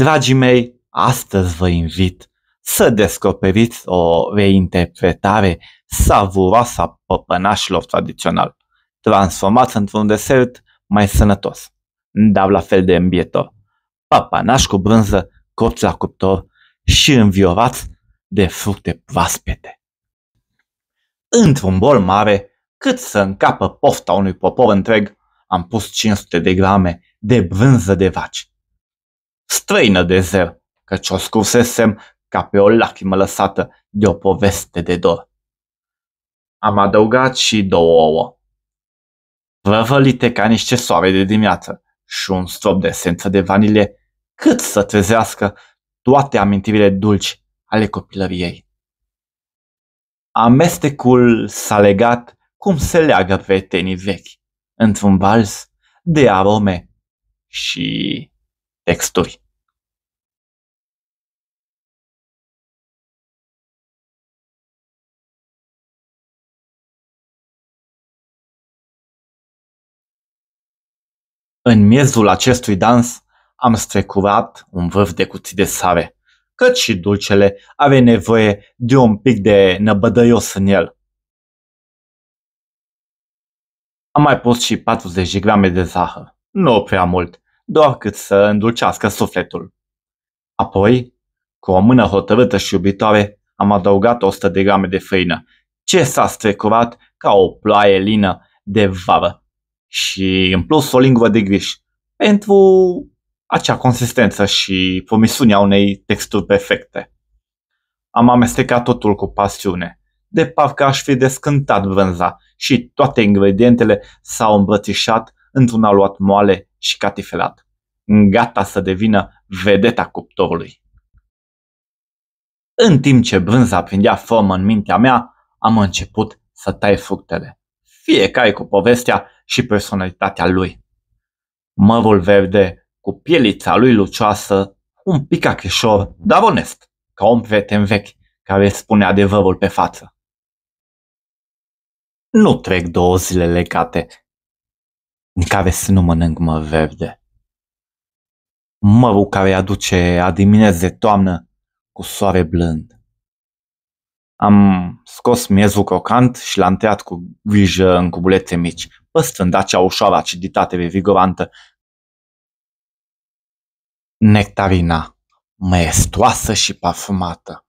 Dragii mei, astăzi vă invit să descoperiți o reinterpretare savuroasă a păpănașilor tradițional, transformați într-un desert mai sănătos, dar la fel de îmbietor. Păpănaș cu brânză, copți la cuptor și înviorați de fructe proaspete. Într-un bol mare, cât să încapă pofta unui popor întreg, am pus 500 de grame de brânză de vaci, străină de zer, căci o scursesem ca pe o lacrimă lăsată de o poveste de dor. Am adăugat și două ouă, prăvălite ca niște soare de dimineață și un strop de esență de vanile cât să trezească toate amintirile dulci ale copilăriei. Amestecul s-a legat cum se leagă vetenii vechi, într-un vals de arome și texturi În miezul acestui dans am strecurat un vârf de cuții de sare, Cât și dulcele avea nevoie de un pic de năbădăios în el. Am mai pus și 40 grame de zahăr, nu prea mult, doar cât să îndulcească sufletul. Apoi, cu o mână hotărâtă și iubitoare, am adăugat 100 de grame de făină, ce s-a strecurat ca o ploaie lină de vară și în plus o lingură de griș pentru acea consistență și promisiunea unei texturi perfecte. Am amestecat totul cu pasiune, de parcă aș fi descântat brânza și toate ingredientele s-au îmbrățișat într-un aluat moale și catifelat, gata să devină vedeta cuptorului. În timp ce brânza prindea formă în mintea mea, am început să tai fructele, fiecare cu povestea și personalitatea lui. Mărul verde, cu pielița lui lucioasă, un pic acrișor, dar onest, ca un prieten vechi care spune adevărul pe față. Nu trec două zile legate în care să nu mănânc măr verde. Mărul care aduce adiminez de toamnă cu soare blând. Am scos miezul crocant și l-am tăiat cu grijă în cubulețe mici, păstrând acea ușoară aciditate revigorantă. Nectarina, maestoasă și parfumată,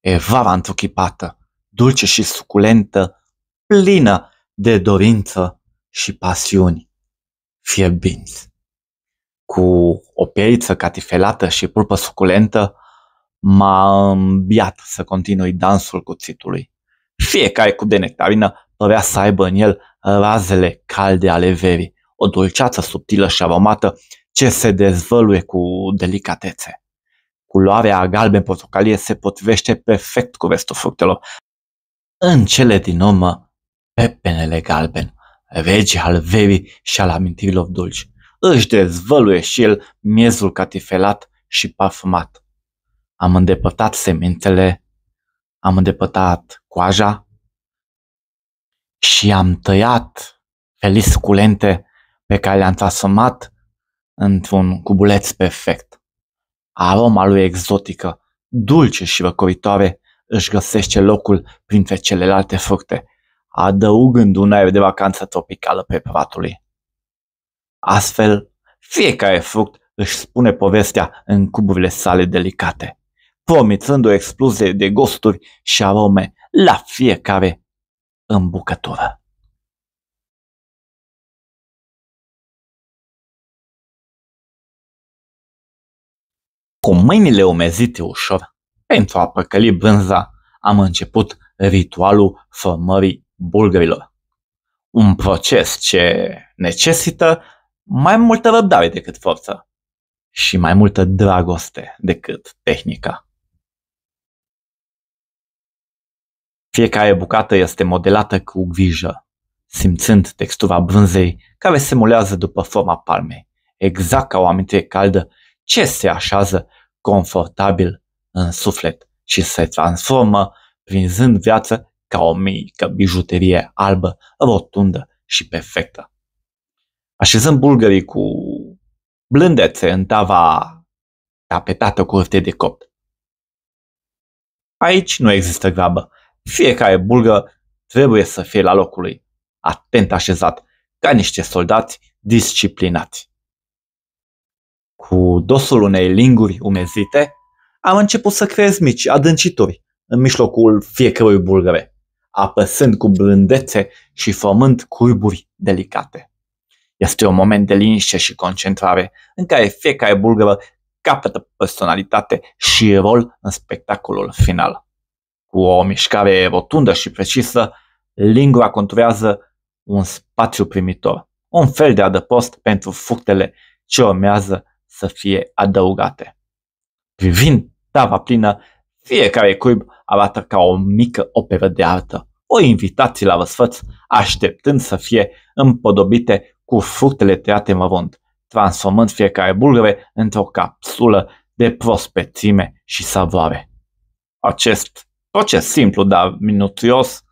evara întruchipată, dulce și suculentă, plină de dorință și pasiuni fierbinți, cu o pieriță catifelată și pulpă suculentă, m-a îmbiat să continui dansul cuțitului. Fiecare cup de nectarină părea să aibă în el razele calde ale verii, o dulceață subtilă și aromată ce se dezvăluie cu delicatețe. Culoarea galben-portocalie se potrivește perfect cu vestul fructelor. În cele din urmă, pepenele galben rege al verii și al amintirilor dulci. Își dezvăluie și el miezul catifelat și parfumat. Am îndepătat semințele, am îndepătat coaja și am tăiat felisculente pe care le-am transformat într-un cubuleț perfect. Aroma lui exotică, dulce și răcoritoare, își găsește locul printre celelalte fructe adăugând un aer de vacanță tropicală pratului. Astfel, fiecare fruct își spune povestea în cuburile sale delicate, promițând o explozie de gusturi și arome la fiecare îmbucătură. Cu mâinile umezite ușor, pentru a păcăli brânza, am început ritualul formării bulgărilor. Un proces ce necesită mai multă răbdare decât forță și mai multă dragoste decât tehnica. Fiecare bucată este modelată cu grijă, simțând textura brânzei care se mulează după forma palmei, exact ca o amintire caldă ce se așează confortabil în suflet și se transformă, prinzând viață ca o mică bijuterie albă, rotundă și perfectă. Așezăm bulgării cu blândețe în tava tapetată cu hârtie de copt. Aici nu există grabă. Fiecare bulgă trebuie să fie la locul lui, atent așezat, ca niște soldați disciplinați. Cu dosul unei linguri umezite, am început să creez mici adâncituri în mijlocul fiecărui bulgăre apăsând cu blândețe și formând cuiburi delicate. Este un moment de liniște și concentrare în care fiecare bulgără capătă personalitate și rol în spectacolul final. Cu o mișcare rotundă și precisă, lingura conturează un spațiu primitor, un fel de adăpost pentru fructele ce urmează să fie adăugate. Privind tava plină, fiecare cuib arată ca o mică operă de artă. O invitați la răsfăț, așteptând să fie împodobite cu fructele tăiate mărunt, transformând fiecare bulgăre într-o capsulă de prospețime și savoare. Acest proces simplu, dar minuțios,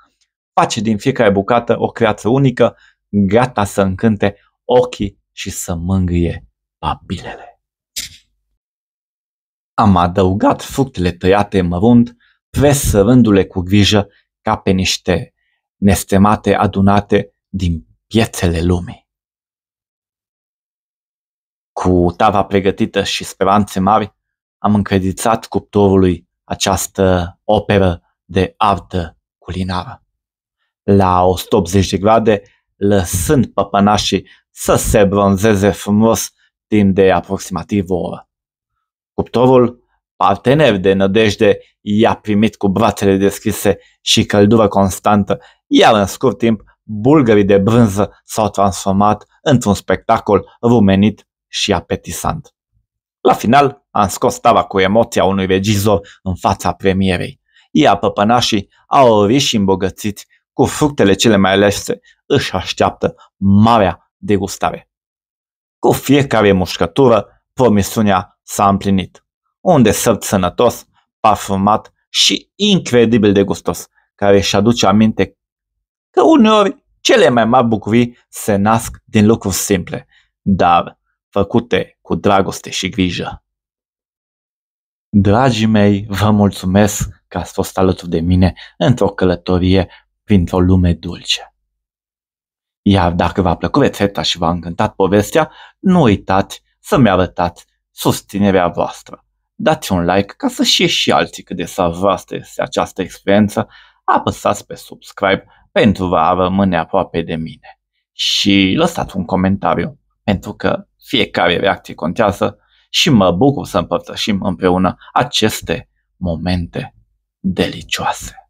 face din fiecare bucată o creație unică, gata să încânte ochii și să mângâie papilele. Am adăugat fructele tăiate mărunt, presărându-le cu grijă ca pe niște nestemate adunate din piețele lumii. Cu tava pregătită și speranțe mari, am încredițat cuptorului această operă de artă culinară. La 180 de grade, lăsând păpănașii să se bronzeze frumos timp de aproximativ o oră. Cuptorul, partener de nădejde, i-a primit cu brațele deschise și căldură constantă, iar în scurt timp bulgării de brânză s-au transformat într-un spectacol rumenit și apetisant. La final, am scos tava cu emoția unui regizor în fața premierei. Ia păpănașii au ori și îmbogățiți cu fructele cele mai alese, își așteaptă marea degustare. Cu fiecare mușcătură, promisiunea s-a împlinit. Un desert sănătos, parfumat și incredibil de gustos, care își aduce aminte că uneori cele mai mari bucurii se nasc din lucruri simple, dar făcute cu dragoste și grijă. Dragii mei, vă mulțumesc că ați fost alături de mine într-o călătorie printr-o lume dulce. Iar dacă v-a plăcut rețeta și v-a încântat povestea, nu uitați să-mi arătați susținerea voastră. Dați un like ca să știe și alții cât de savastă este această experiență, apăsați pe subscribe pentru a rămâne aproape de mine și lăsați un comentariu, pentru că fiecare reacție contează și mă bucur să împărtășim împreună aceste momente delicioase.